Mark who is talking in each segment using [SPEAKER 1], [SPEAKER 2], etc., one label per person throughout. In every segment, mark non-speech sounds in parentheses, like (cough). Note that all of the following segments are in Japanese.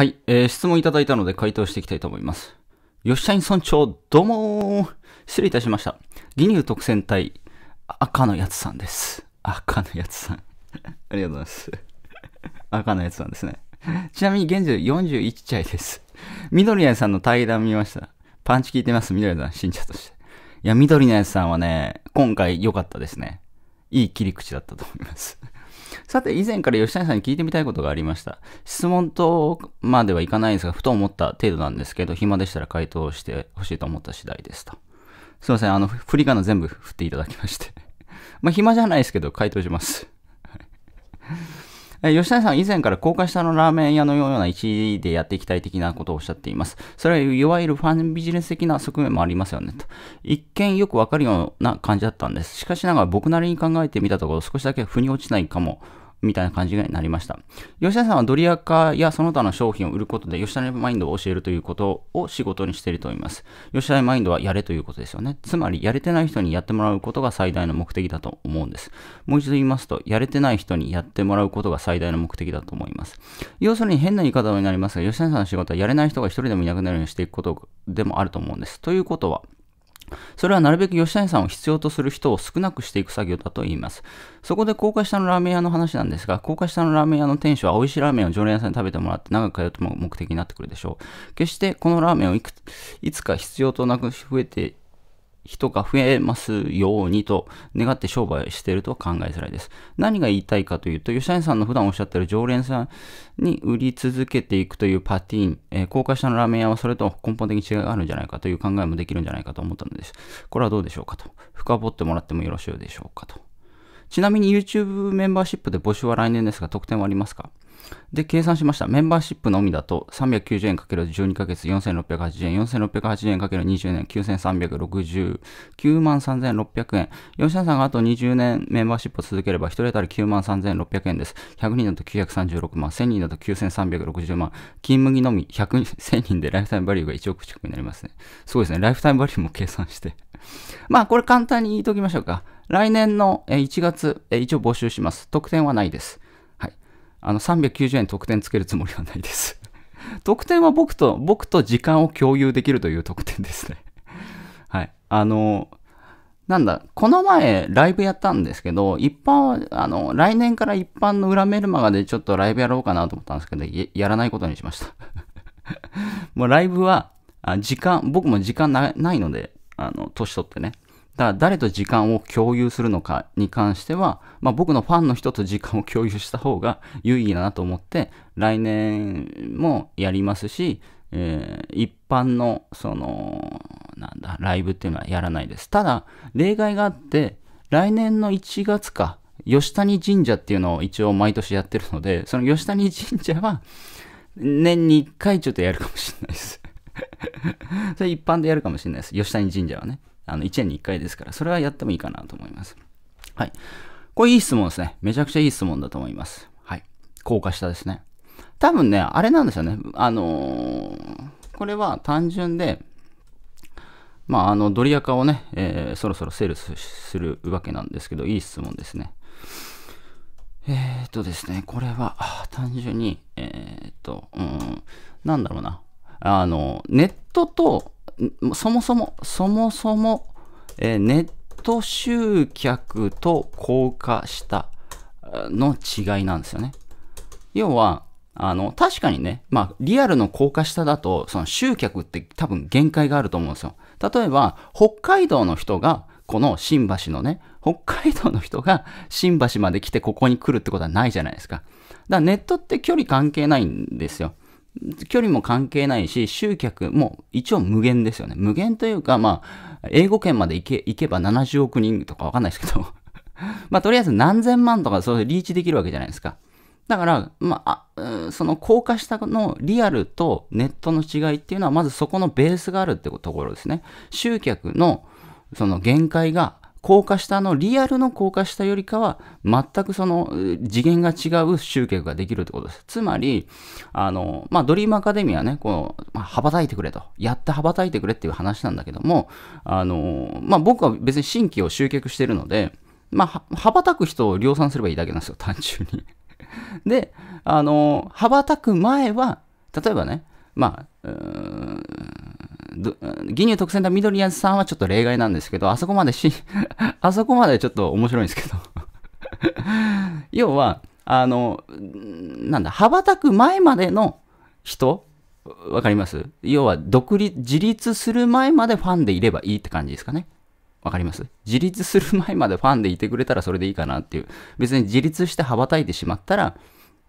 [SPEAKER 1] はい、えー、質問いただいたので回答していきたいと思います。吉社員村長、どうも失礼いたしました。義乳特選隊、赤のやつさんです。赤のやつさん。(laughs) ありがとうございます。(laughs) 赤のやつさんですね。ちなみに現在41歳です。緑谷さんの対談見ました。パンチ効いてます、緑つさん、信者として。いや、緑のやつさんはね、今回良かったですね。いい切り口だったと思います。さて、以前から吉谷さんに聞いてみたいことがありました。質問とまではいかないんですが、ふと思った程度なんですけど、暇でしたら回答してほしいと思った次第ですと。すいません、あの、振り仮名全部振っていただきまして。(laughs) まあ、暇じゃないですけど、回答します。(laughs) 吉谷さん、以前から高架下のラーメン屋のような一位でやっていきたい的なことをおっしゃっています。それはいわゆるファンビジネス的な側面もありますよね、と。一見よくわかるような感じだったんです。しかしながら僕なりに考えてみたところ、少しだけ腑に落ちないかもみたいな感じになりました。吉田さんはドリアカやその他の商品を売ることで、吉田マインドを教えるということを仕事にしていると思います。吉田マインドはやれということですよね。つまり、やれてない人にやってもらうことが最大の目的だと思うんです。もう一度言いますと、やれてない人にやってもらうことが最大の目的だと思います。要するに変な言い方になりますが、吉田さんの仕事はやれない人が一人でもいなくなるようにしていくことでもあると思うんです。ということは、それはなるべく吉谷さんを必要とする人を少なくしていく作業だと言います。そこで高架下のラーメン屋の話なんですが、高架下のラーメン屋の店主は美味しいラーメンを常連さんに食べてもらって長く通うと目的になってくるでしょう。決してこのラーメンをいつか必要となく増えて人が増えますようにと願って商売していると考えづらいです。何が言いたいかというと、吉谷さんの普段おっしゃってる常連さんに売り続けていくというパティーン、えー、高架下のラーメン屋はそれと根本的に違いがあるんじゃないかという考えもできるんじゃないかと思ったのです。これはどうでしょうかと。深掘ってもらってもよろしいでしょうかと。ちなみに YouTube メンバーシップで募集は来年ですが、特典はありますかで、計算しました。メンバーシップのみだと、390円 ×12 ヶ月、4680円、4680円 ×20 年、9360、93600円。吉田さんがあと20年メンバーシップを続ければ、1人当たり93600円です。100人だと936万、1000人だと9360万、金麦のみ100 1000人でライフタイムバリューが1億近くになりますね。すごいですね。ライフタイムバリューも計算して (laughs) まあ、これ簡単に言いときましょうか。来年の1月、一応募集します。特典はないです。あの、390円特典つけるつもりはないです特典 (laughs) は僕と、僕と時間を共有できるという特典ですね (laughs) はい。あの、なんだ、この前ライブやったんですけど、一般、あの、来年から一般の裏メルマガでちょっとライブやろうかなと思ったんですけど、やらないことにしました (laughs) もうライブは、あ時間、僕も時間ないので、あの、年取ってね、だから誰と時間を共有するのかに関しては、まあ、僕のファンの人と時間を共有した方が (laughs) 有意義だなと思って来年もやりますし、えー、一般のそのなんだライブっていうのはやらないですただ例外があって来年の1月か吉谷神社っていうのを一応毎年やってるのでその吉谷神社は年に1回ちょっとやるかもしれないです (laughs) それ一般でやるかもしれないです吉谷神社はねあの、1年に1回ですから、それはやってもいいかなと思います。はい。これいい質問ですね。めちゃくちゃいい質問だと思います。はい。高架下ですね。多分ね、あれなんですよね。あのー、これは単純で、まあ、あの、ドリアカをね、えー、そろそろセールスするわけなんですけど、いい質問ですね。えー、っとですね、これは、単純に、えー、っと、うん、なんだろうな。あの、ネットと、そもそも、そもそも、えー、ネット集客と高架下の違いなんですよね。要は、あの、確かにね、まあ、リアルの高架下だと、その集客って多分限界があると思うんですよ。例えば、北海道の人が、この新橋のね、北海道の人が新橋まで来てここに来るってことはないじゃないですか。だからネットって距離関係ないんですよ。距離も関係ないし、集客も一応無限ですよね。無限というか、まあ、英語圏まで行け行けば70億人とかわかんないですけど (laughs) まあ、とりあえず何千万とかそういうリーチできるわけじゃないですか。だから、まあ、その高架下のリアルとネットの違いっていうのは、まずそこのベースがあるってところですね。集客のその限界が高架下のリアルの高架下よりかは全くその次元が違う集客ができるってことです。つまり、あの、まあ、ドリームアカデミーはね、この、まあ、羽ばたいてくれと、やって羽ばたいてくれっていう話なんだけども、あの、まあ、僕は別に新規を集客してるので、まあ、羽ばたく人を量産すればいいだけなんですよ、単純にで、あの、羽ばたく前は、例えばね、まあ、うーん、ギニュー特選だ緑谷さんはちょっと例外なんですけど、あそこまでし、(laughs) あそこまでちょっと面白いんですけど (laughs) 要は、あの、なんだ、羽ばたく前までの人、わかります要は、独立、自立する前までファンでいればいいって感じですかね。わかります自立する前までファンでいてくれたらそれでいいかなっていう。別に自立して羽ばたいてしまったら、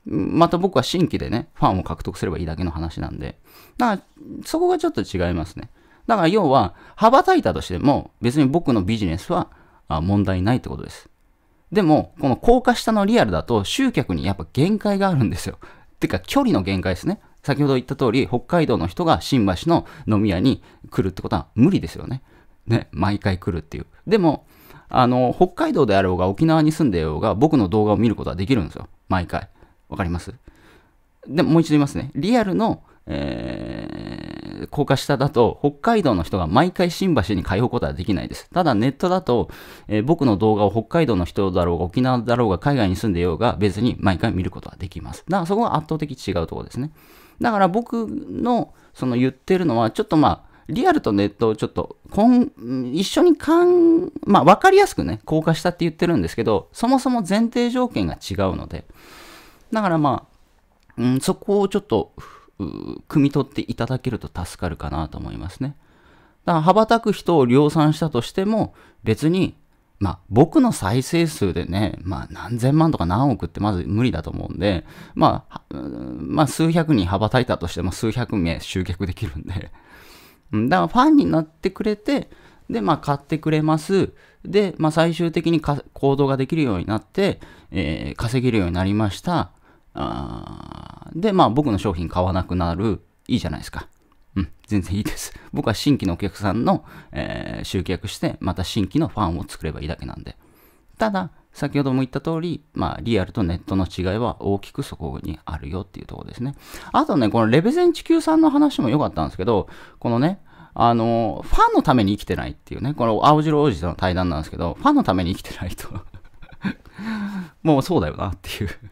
[SPEAKER 1] また僕は新規でね、ファンを獲得すればいいだけの話なんで。だから、そこがちょっと違いますね。だから要は、羽ばたいたとしても、別に僕のビジネスは問題ないってことです。でも、この高架下のリアルだと、集客にやっぱ限界があるんですよ。てか、距離の限界ですね。先ほど言った通り、北海道の人が新橋の飲み屋に来るってことは無理ですよね。ね、毎回来るっていう。でも、あの、北海道であろうが沖縄に住んでようが、僕の動画を見ることはできるんですよ。毎回。わかりますでもう一度言いますね。リアルの、えー、高架下だと、北海道の人が毎回新橋に通うことはできないです。ただネットだと、えー、僕の動画を北海道の人だろうが、沖縄だろうが、海外に住んでようが、別に毎回見ることはできます。だからそこは圧倒的違うところですね。だから僕の、その言ってるのは、ちょっとまあ、リアルとネットをちょっと、こん、一緒にかん、まあ、わかりやすくね、高架下って言ってるんですけど、そもそも前提条件が違うので、だからまあ、うん、そこをちょっと、汲み取っていただけると助かるかなと思いますね。だから羽ばたく人を量産したとしても、別に、まあ、僕の再生数でね、まあ、何千万とか何億ってまず無理だと思うんで、まあ、まあ、数百人羽ばたいたとしても数百名集客できるんで。だからファンになってくれて、で、まあ、買ってくれます。で、まあ、最終的に行動ができるようになって、えー、稼げるようになりました。あで、まあ僕の商品買わなくなる。いいじゃないですか。うん、全然いいです。(laughs) 僕は新規のお客さんの、えー、集客して、また新規のファンを作ればいいだけなんで。ただ、先ほども言った通り、まあ、リアルとネットの違いは大きくそこにあるよっていうところですね。あとね、このレベゼン地球さんの話も良かったんですけど、このね、あの、ファンのために生きてないっていうね、この青白王子との対談なんですけど、ファンのために生きてないと (laughs) もうそうだよなっていう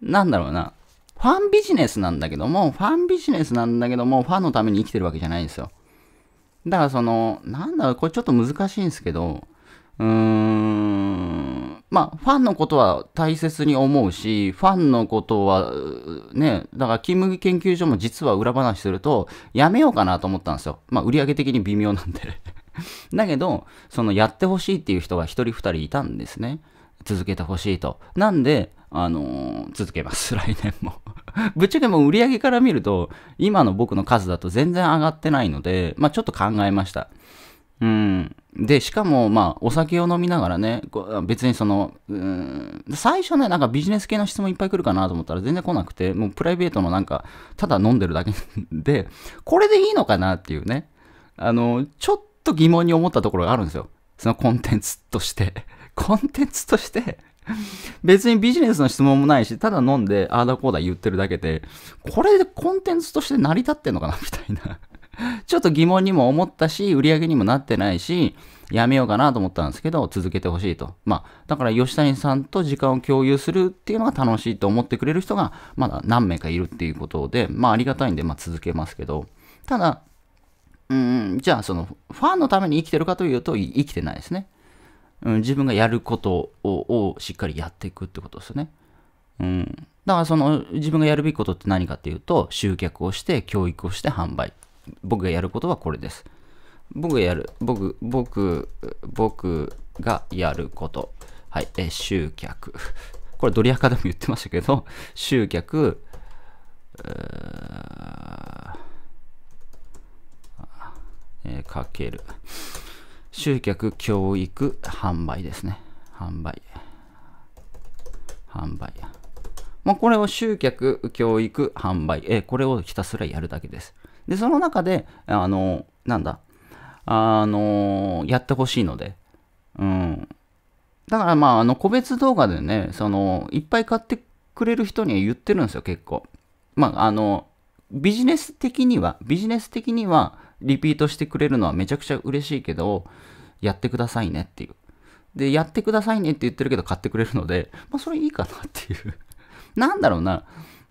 [SPEAKER 1] なんだろうな、ファンビジネスなんだけども、ファンビジネスなんだけども、ファンのために生きてるわけじゃないんですよ。だからその、なんだろう、これちょっと難しいんですけど、うーん、まあ、ファンのことは大切に思うし、ファンのことは、ね、だから、金麦研究所も実は裏話すると、やめようかなと思ったんですよ。まあ、売上的に微妙なんで (laughs) だけど、その、やってほしいっていう人が一人二人いたんですね。続けてほしいと。なんで、あのー、続けます、(laughs) 来年も (laughs) ぶっちゃけもう売り上げから見ると、今の僕の数だと全然上がってないので、まあちょっと考えました。うん。で、しかも、まあ、お酒を飲みながらね、別にその、うん、最初ね、なんかビジネス系の質問いっぱい来るかなと思ったら全然来なくて、もうプライベートのなんか、ただ飲んでるだけで、これでいいのかなっていうね、あの、ちょっと疑問に思ったところがあるんですよ。そのコンテンツとして。コンテンツとして、(laughs) 別にビジネスの質問もないし、ただ飲んで、ああだこうだ言ってるだけで、これでコンテンツとして成り立ってんのかなみたいな。(laughs) ちょっと疑問にも思ったし、売り上げにもなってないし、やめようかなと思ったんですけど、続けてほしいと。まあ、だから吉谷さんと時間を共有するっていうのが楽しいと思ってくれる人が、まだ何名かいるっていうことで、まあありがたいんで、まあ続けますけど、ただ、うん、じゃあその、ファンのために生きてるかというと、生きてないですね。うん、自分がやることをしっかりやっていくってことですよね。うん。だからその自分がやるべきことって何かっていうと、集客をして、教育をして、販売。僕がやることはこれです。僕がやる、僕、僕、僕がやること。はい、え、集客。(laughs) これドリアカでも言ってましたけど、集客、えー、かける。集客、教育、販売ですね。販売。販売。まあ、これを集客、教育、販売。え、これをひたすらやるだけです。で、その中で、あの、なんだ、あの、やってほしいので、うん。だからまあ、あの、個別動画でね、その、いっぱい買ってくれる人には言ってるんですよ、結構。まあ、あの、ビジネス的には、ビジネス的には、リピートしてくれるのはめちゃくちゃ嬉しいけど、やってくださいねっていう。で、やってくださいねって言ってるけど買ってくれるので、まあそれいいかなっていう。(laughs) なんだろうな。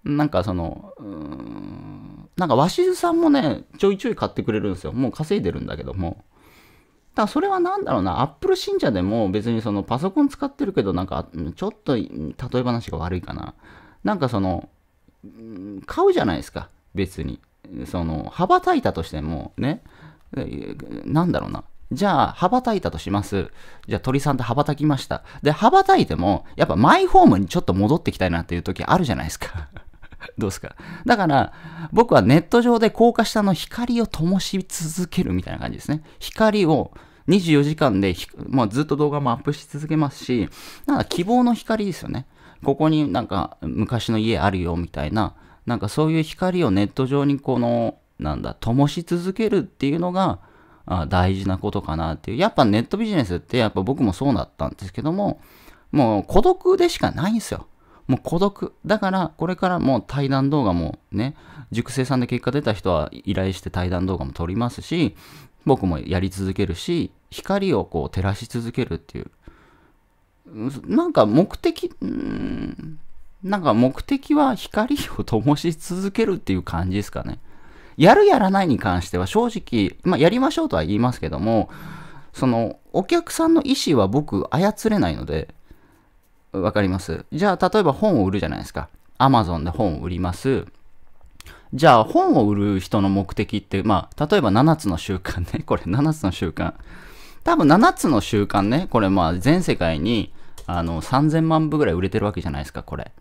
[SPEAKER 1] なんかその、うーん、なんか鷲津さんもね、ちょいちょい買ってくれるんですよ。もう稼いでるんだけども。だからそれは何だろうな、Apple 信者でも別にそのパソコン使ってるけど、なんかちょっと例え話が悪いかな。なんかその、買うじゃないですか、別に。その、羽ばたいたとしても、ね、なんだろうな。じゃあ、羽ばたいたとします。じゃあ、鳥さんと羽ばたきました。で、羽ばたいても、やっぱマイホームにちょっと戻ってきたいなっていう時あるじゃないですか。(laughs) どうすか。だから、僕はネット上で高架下の光を灯し続けるみたいな感じですね。光を24時間で、まあ、ずっと動画もアップし続けますし、なんか希望の光ですよね。ここになんか昔の家あるよみたいな、なんかそういう光をネット上にこの、なんだ、灯し続けるっていうのが、あ大事なことかなっていう。やっぱネットビジネスってやっぱ僕もそうだったんですけども、もう孤独でしかないんですよ。もう孤独。だから、これからもう対談動画もね、熟成さんで結果出た人は依頼して対談動画も撮りますし、僕もやり続けるし、光をこう照らし続けるっていう。なんか目的、なんか目的は光を灯し続けるっていう感じですかね。やるやらないに関しては正直、まあ、やりましょうとは言いますけども、その、お客さんの意思は僕操れないので、わかりますじゃあ、例えば本を売るじゃないですか。アマゾンで本を売ります。じゃあ、本を売る人の目的って、まあ、例えば7つの習慣ね。これ7つの習慣。多分7つの習慣ね。これまあ、全世界に、あの、3000万部ぐらい売れてるわけじゃないですか、これ。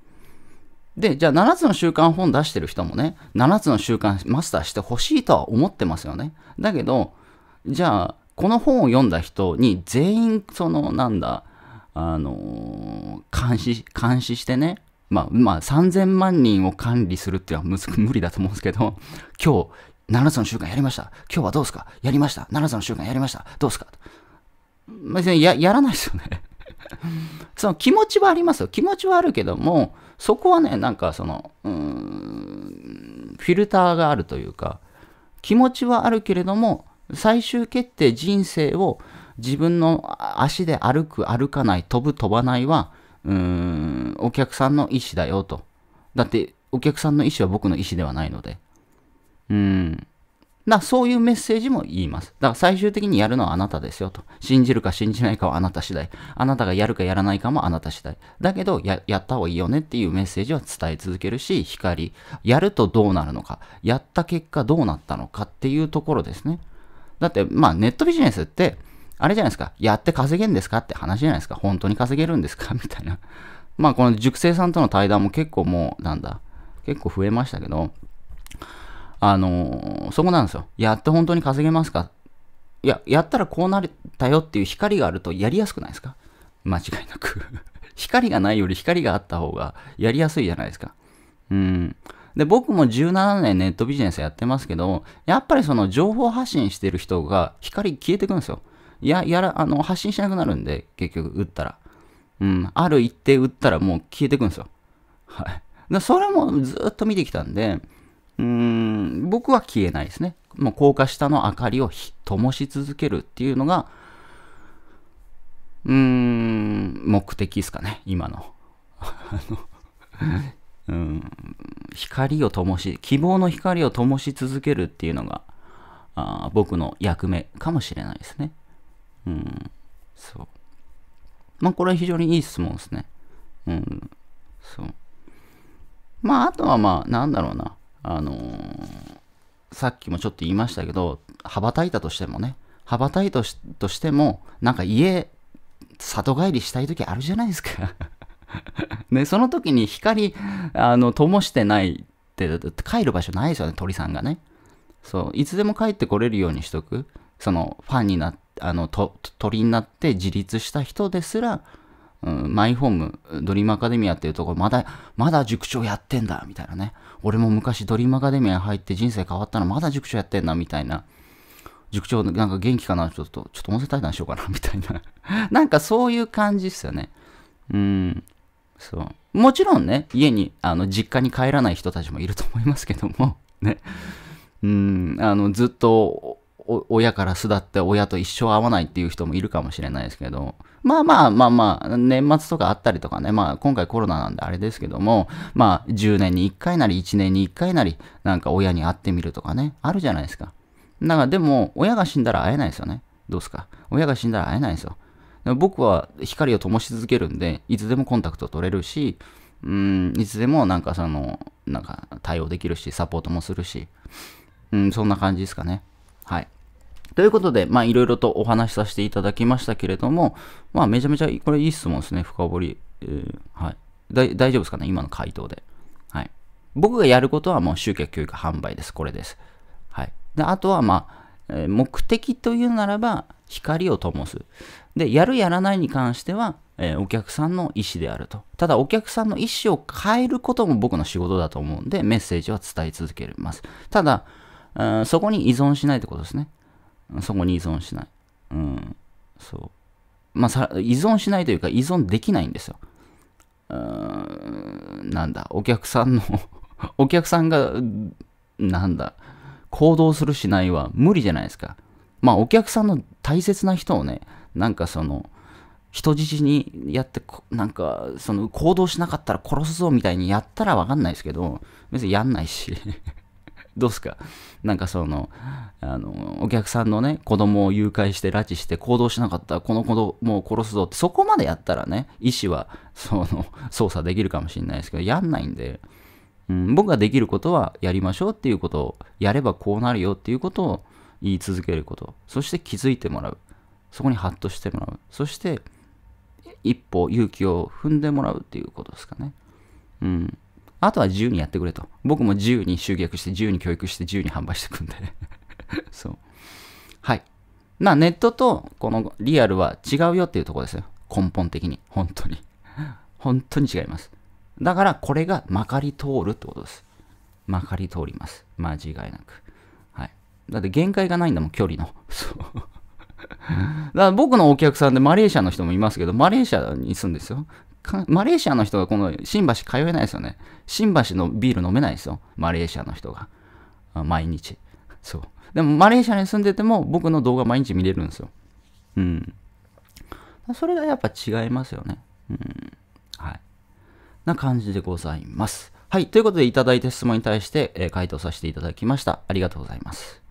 [SPEAKER 1] で、じゃあ7つの習慣本出してる人もね、7つの習慣マスターしてほしいとは思ってますよね。だけど、じゃあ、この本を読んだ人に全員、その、なんだ、あのー、監視、監視してね、まあ、まあ、3000万人を管理するっていうのは (laughs) 無理だと思うんですけど、今日、7つの習慣やりました。今日はどうですかやりました。7つの習慣やりました。どうですか別にや、やらないですよね (laughs) その気持ちはありますよ。気持ちはあるけども、そこはね、なんかその、フィルターがあるというか、気持ちはあるけれども、最終決定人生を自分の足で歩く、歩かない、飛ぶ、飛ばないは、お客さんの意思だよと。だって、お客さんの意思は僕の意思ではないので。うん。だそういうメッセージも言います。だから最終的にやるのはあなたですよと。信じるか信じないかはあなた次第。あなたがやるかやらないかもあなた次第。だけどや、やった方がいいよねっていうメッセージは伝え続けるし、光。やるとどうなるのか。やった結果どうなったのかっていうところですね。だって、まあネットビジネスって、あれじゃないですか。やって稼げんですかって話じゃないですか。本当に稼げるんですか (laughs) みたいな。まあこの塾生さんとの対談も結構もう、なんだ。結構増えましたけど、あのー、そこなんですよ。やって本当に稼げますかいや、やったらこうなれたよっていう光があるとやりやすくないですか間違いなく (laughs) 光がないより光があった方がやりやすいじゃないですか。うん。で、僕も17年ネットビジネスやってますけど、やっぱりその情報発信してる人が光消えてくんですよ。いや、やら、あの、発信しなくなるんで、結局、打ったら。うん、ある一定打ったらもう消えてくんですよ。はい。それもずっと見てきたんで、うん、僕は消えないですね。もう高架下の明かりを灯し続けるっていうのが、うーん、目的ですかね、今 (laughs) の。うん、光を灯し、希望の光を灯し続けるっていうのが、あ僕の役目かもしれないですね。うん、そう。まあ、これは非常にいい質問ですね。うん、そう。まあ、あとはまあ、なんだろうな。あのー、さっきもちょっと言いましたけど、羽ばたいたとしてもね、羽ばたいたとしても、なんか家、里帰りしたい時あるじゃないですかね、その時に光、あの、灯してないって、帰る場所ないですよね、鳥さんがね。そう、いつでも帰ってこれるようにしとく。その、ファンになって、あの、鳥になって自立した人ですら、うん、マイホーム、ドリームアカデミアっていうところ、まだ、まだ塾長やってんだ、みたいなね。俺も昔ドリームアカデミア入って人生変わったの、まだ塾長やってんだ、みたいな。塾長、なんか元気かな、ちょっと、ちょっと音声対談しようかな、みたいな。(laughs) なんかそういう感じっすよね。うん、そう。もちろんね、家に、あの、実家に帰らない人たちもいると思いますけども、ね。うん、あの、ずっと親から巣立って親と一生会わないっていう人もいるかもしれないですけど、まあまあまあまあ、年末とかあったりとかね、まあ今回コロナなんであれですけども、まあ10年に1回なり1年に1回なり、なんか親に会ってみるとかね、あるじゃないですか。だからでも、親が死んだら会えないですよね。どうすか。親が死んだら会えないですよ。僕は光を灯し続けるんで、いつでもコンタクト取れるし、うん、いつでもなんかその、なんか対応できるし、サポートもするし、うん、そんな感じですかね。はい。ということで、まあ、いろいろとお話しさせていただきましたけれども、まあ、めちゃめちゃ、これいい質問ですね、深掘り。えー、はい。大丈夫ですかね今の回答で。はい。僕がやることはもう集客教育販売です。これです。はい。で、あとは、まあ、え目的というならば、光を灯す。で、やるやらないに関しては、えー、お客さんの意思であると。ただ、お客さんの意思を変えることも僕の仕事だと思うんで、メッセージは伝え続けます。ただ、そこに依存しないってことですね。そこに依存しない。うん。そう。まあ、さ依存しないというか、依存できないんですよ。うーん、なんだ、お客さんの (laughs) お客さんが、なんだ、行動するしないは無理じゃないですか。まあ、お客さんの大切な人をね、なんかその、人質にやって、なんか、その、行動しなかったら殺すぞみたいにやったらわかんないですけど、別にやんないしどうすかなんかその、あの、お客さんのね、子供を誘拐して拉致して行動しなかった、この子供を殺すぞって、そこまでやったらね、医師は、その、操作できるかもしれないですけど、やんないんで、うん、僕ができることはやりましょうっていうことを、やればこうなるよっていうことを言い続けること、そして気づいてもらう。そこにハッとしてもらう。そして、一歩勇気を踏んでもらうっていうことですかね。うん。あとは自由にやってくれと。僕も自由に集客して、自由に教育して、自由に販売していくんで (laughs) そう。はい。まあ、ネットとこのリアルは違うよっていうところですよ。根本的に。本当に。本当に違います。だから、これがまかり通るってことです。まかり通ります。間違いなく。はい。だって限界がないんだもん、距離の。そう。だから僕のお客さんでマレーシアの人もいますけど、マレーシアに住んですよ。マレーシアの人がこの新橋通えないですよね。新橋のビール飲めないですよ。マレーシアの人が。毎日。そう。でもマレーシアに住んでても僕の動画毎日見れるんですよ。うん。それがやっぱ違いますよね。うん。はい。な感じでございます。はい。ということでいただいた質問に対して、えー、回答させていただきました。ありがとうございます。